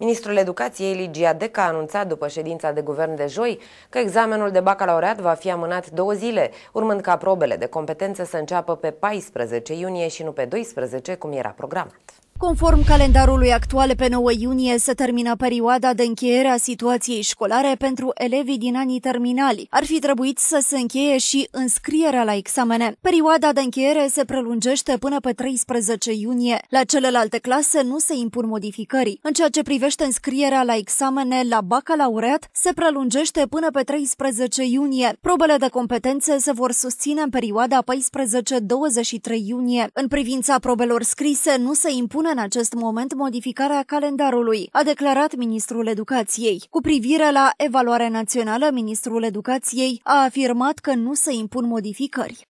Ministrul Educației Ligia Deca a anunțat după ședința de guvern de joi că examenul de bacalaureat va fi amânat două zile, urmând ca probele de competență să înceapă pe 14 iunie și nu pe 12, cum era programat. Conform calendarului actual, pe 9 iunie se termină perioada de încheiere a situației școlare pentru elevii din anii terminali. Ar fi trebuit să se încheie și înscrierea la examene. Perioada de încheiere se prelungește până pe 13 iunie. La celelalte clase nu se impun modificări. În ceea ce privește înscrierea la examene la bacalaureat, se prelungește până pe 13 iunie. Probele de competențe se vor susține în perioada 14-23 iunie. În privința probelor scrise, nu se impune în acest moment modificarea calendarului, a declarat ministrul educației. Cu privire la evaluarea națională, ministrul educației a afirmat că nu se impun modificări.